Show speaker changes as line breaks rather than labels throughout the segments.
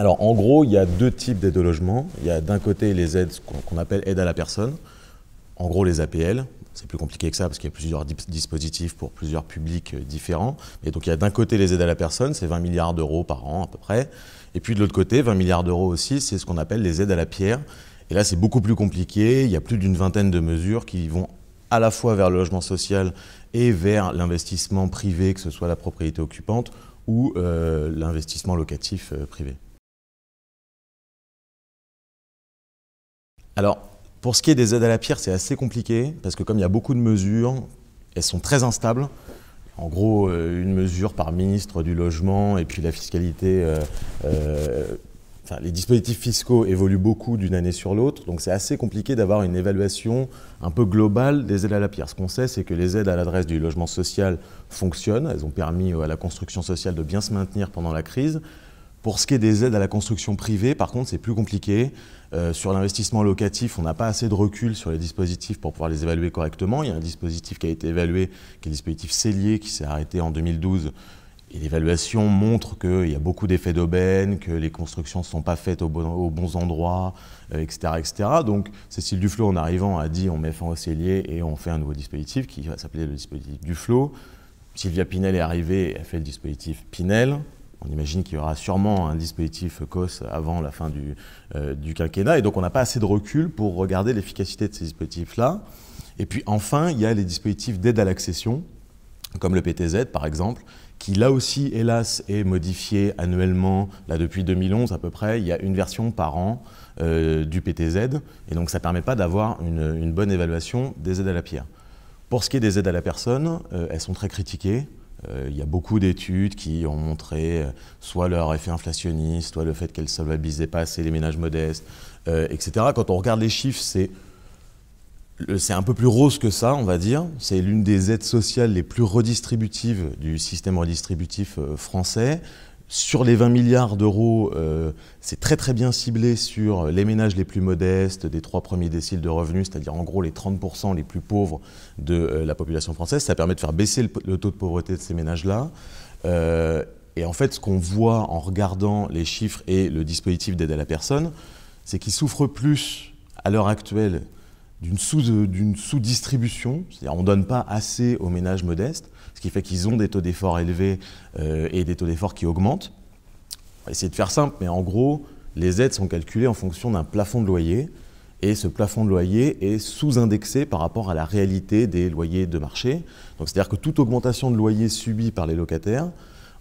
Alors en gros, il y a deux types d'aides au logement. Il y a d'un côté les aides qu'on appelle aides à la personne, en gros les APL. C'est plus compliqué que ça parce qu'il y a plusieurs dispositifs pour plusieurs publics euh, différents. Et donc il y a d'un côté les aides à la personne, c'est 20 milliards d'euros par an à peu près. Et puis de l'autre côté, 20 milliards d'euros aussi, c'est ce qu'on appelle les aides à la pierre. Et là, c'est beaucoup plus compliqué. Il y a plus d'une vingtaine de mesures qui vont à la fois vers le logement social et vers l'investissement privé, que ce soit la propriété occupante ou euh, l'investissement locatif euh, privé. Alors, pour ce qui est des aides à la pierre, c'est assez compliqué, parce que comme il y a beaucoup de mesures, elles sont très instables. En gros, euh, une mesure par ministre du logement et puis la fiscalité. Euh, euh, les dispositifs fiscaux évoluent beaucoup d'une année sur l'autre, donc c'est assez compliqué d'avoir une évaluation un peu globale des aides à la pierre. Ce qu'on sait, c'est que les aides à l'adresse du logement social fonctionnent. Elles ont permis à la construction sociale de bien se maintenir pendant la crise. Pour ce qui est des aides à la construction privée, par contre, c'est plus compliqué. Euh, sur l'investissement locatif, on n'a pas assez de recul sur les dispositifs pour pouvoir les évaluer correctement. Il y a un dispositif qui a été évalué, qui est le dispositif Cellier, qui s'est arrêté en 2012. Et l'évaluation montre qu'il y a beaucoup d'effets d'aubaine, que les constructions ne sont pas faites aux bons endroits, etc., euh, etc. Donc Cécile Duflo, en arrivant, a dit on met fin au cellier et on fait un nouveau dispositif qui va s'appeler le dispositif Duflo. Sylvia Pinel est arrivée et a fait le dispositif Pinel on imagine qu'il y aura sûrement un dispositif COS avant la fin euh, du, quinquennat, et donc on n'a pas assez de recul pour regarder l'efficacité de ces dispositifs-là. Et puis enfin, il y a les dispositifs d'aide à l'accession, comme le PTZ par exemple, qui là aussi, hélas, est modifié annuellement, là depuis 2011 à peu près, il y a une version par an euh, du PTZ, et donc ça ne permet pas d'avoir une, bonne évaluation des aides à la pierre. Pour ce qui est des aides à la personne, euh, elles sont très critiquées, euh, il y a beaucoup d'études qui ont montré euh, soit leur effet inflationniste, soit le fait qu'elles ne solvabilisaient pas assez les ménages modestes, euh, etc. Quand on regarde les chiffres, c'est c'est un peu plus rose que ça, on va dire. C'est l'une des aides sociales les plus redistributives du système redistributif français. Sur les 20 milliards d'euros, euh, c'est très très bien ciblé sur les ménages les plus modestes des trois premiers déciles de revenus, c'est-à-dire en gros les 30% les plus pauvres de euh, la population française. Ça permet de faire baisser le, taux de pauvreté de ces ménages-là. Euh, et en fait, ce qu'on voit en regardant les chiffres et le dispositif d'aide à la personne, c'est qu'ils souffrent plus à l'heure actuelle euh, d'une sous-distribution, sous c'est-à-dire on ne donne pas assez aux ménages modestes, ce qui fait qu'ils ont des taux d'effort élevés euh, et des taux d'effort qui augmentent. On va essayer de faire simple, mais en gros, les aides sont calculées en fonction d'un plafond de loyer, et ce plafond de loyer est sous-indexé par rapport à la réalité des loyers de marché. Donc c'est-à-dire que toute augmentation de loyer subie par les locataires,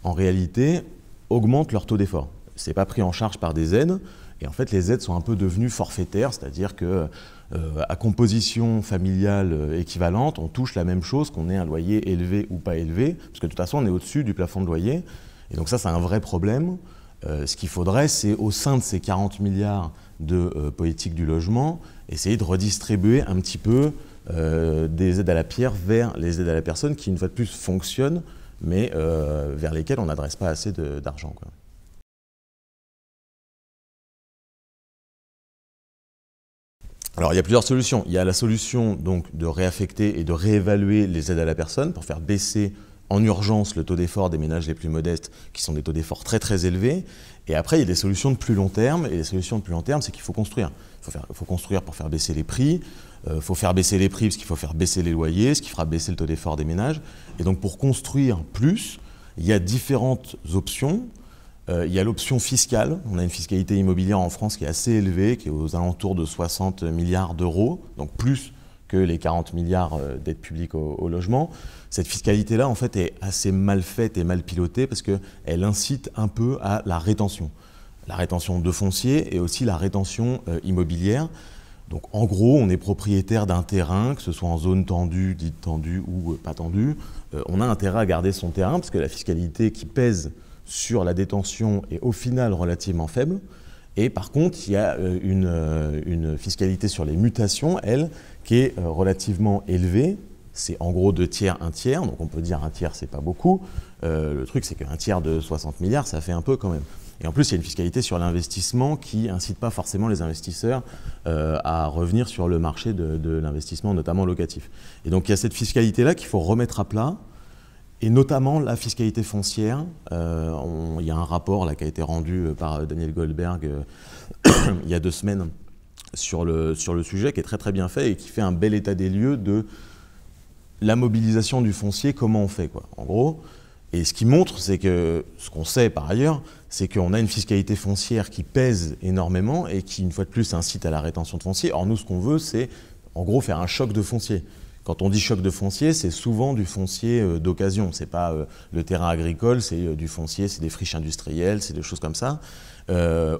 en réalité, augmente leur taux d'effort. Ce n'est pas pris en charge par des aides, et en fait les aides sont un peu devenues forfaitaires, c'est-à-dire que euh, à composition familiale euh, équivalente, on touche la même chose, qu'on ait un loyer élevé ou pas élevé, parce que de toute façon, on est au-dessus du plafond de loyer. Et donc ça, c'est un vrai problème. Euh, ce qu'il faudrait, c'est au sein de ces 40 milliards de politique du logement, essayer de redistribuer un petit peu des aides à la pierre vers les aides à la personne qui, une fois de plus, fonctionnent, mais vers lesquelles on n'adresse pas assez d'argent. Alors, il y a plusieurs solutions. Il y a la solution donc de réaffecter et de réévaluer les aides à la personne pour faire baisser en urgence le taux d'effort des ménages les plus modestes, qui sont des taux d'effort très très élevés. Et après, il y a des solutions de plus long terme. Et les solutions de plus long terme, c'est qu'il faut construire. Il faut, construire pour faire baisser les prix. Euh, il faut faire baisser les prix parce qu'il faut faire baisser les loyers, ce qui fera baisser le taux d'effort des ménages. Et donc, pour construire plus, il y a différentes options. Euh, il y a l'option fiscale. On a une fiscalité immobilière en France qui est assez élevée, qui est aux alentours de 60 milliards d'euros, donc plus que les 40 milliards euh, d'aides publiques au, logement. Cette fiscalité-là, en fait, est assez mal faite et mal pilotée parce qu'elle incite un peu à la rétention. La rétention de foncier et aussi la rétention euh, immobilière. Donc, en gros, on est propriétaire d'un terrain, que ce soit en zone tendue, dite tendue ou pas tendue. on a intérêt à garder son terrain parce que la fiscalité qui pèse sur la détention est au final relativement faible. Et par contre, il y a euh, euh, une, fiscalité sur les mutations, elle, qui est euh, relativement élevée. C'est en gros deux tiers, un tiers. Donc on peut dire un tiers, c'est pas beaucoup. le truc, c'est qu'un tiers de 60 milliards, ça fait un peu quand même. Et en plus, il y a une fiscalité sur l'investissement qui incite pas forcément les investisseurs à revenir sur le marché de l'investissement, notamment locatif. Et donc, il y a cette fiscalité-là qu'il faut remettre à plat et notamment la fiscalité foncière. Euh, il y a un rapport là, qui a été rendu euh, par euh, Daniel Goldberg il y a deux semaines sur le, sur le sujet, qui est très très bien fait et qui fait un bel état des lieux de la mobilisation du foncier, comment on fait quoi. En gros, et ce qui montre, c'est que ce qu'on sait par ailleurs, c'est qu'on a une fiscalité foncière qui pèse énormément et qui, une fois de plus, incite à la rétention de foncier. Or, nous, ce qu'on veut, c'est en gros faire un choc de foncier. Quand on dit choc de foncier, c'est souvent du foncier d'occasion. Euh, d'occasion. C'est pas euh, le terrain agricole, c'est euh, du foncier, c'est des friches industrielles, c'est des choses comme ça.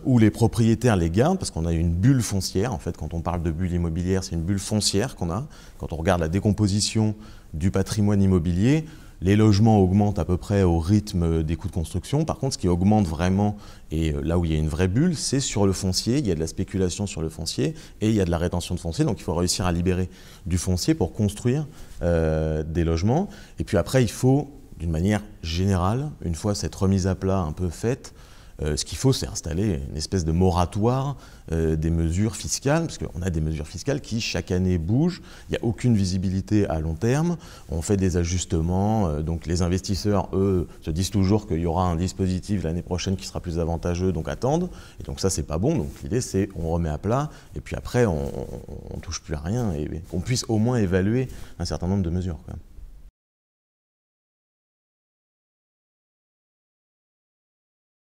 où les propriétaires les gardent parce qu'on a une bulle foncière. En fait, quand on parle de bulle immobilière, c'est une bulle foncière qu'on a. Quand on regarde la décomposition du patrimoine immobilier, les logements augmentent à peu près au rythme des coûts de construction. Par contre, ce qui augmente vraiment, et euh, là où il y a une vraie bulle, c'est sur le foncier. Il y a de la spéculation sur le foncier et il y a de la rétention de foncier. Donc il faut réussir à libérer du foncier pour construire euh, des logements. Et puis après, il faut, d'une manière générale, une fois cette remise à plat un peu faite, euh, ce qu'il faut, c'est installer une espèce de moratoire euh, des mesures fiscales, parce qu'on a des mesures fiscales qui, chaque année, bougent. Il n'y a aucune visibilité à long terme. On fait des ajustements. Euh, donc les investisseurs, eux, se disent toujours qu'il y aura un dispositif l'année prochaine qui sera plus avantageux, donc attendent. Et donc ça, n'est pas bon. Donc l'idée, c'est on remet à plat, et puis après, on, ne touche plus à rien, et qu'on puisse au moins évaluer un certain nombre de mesures.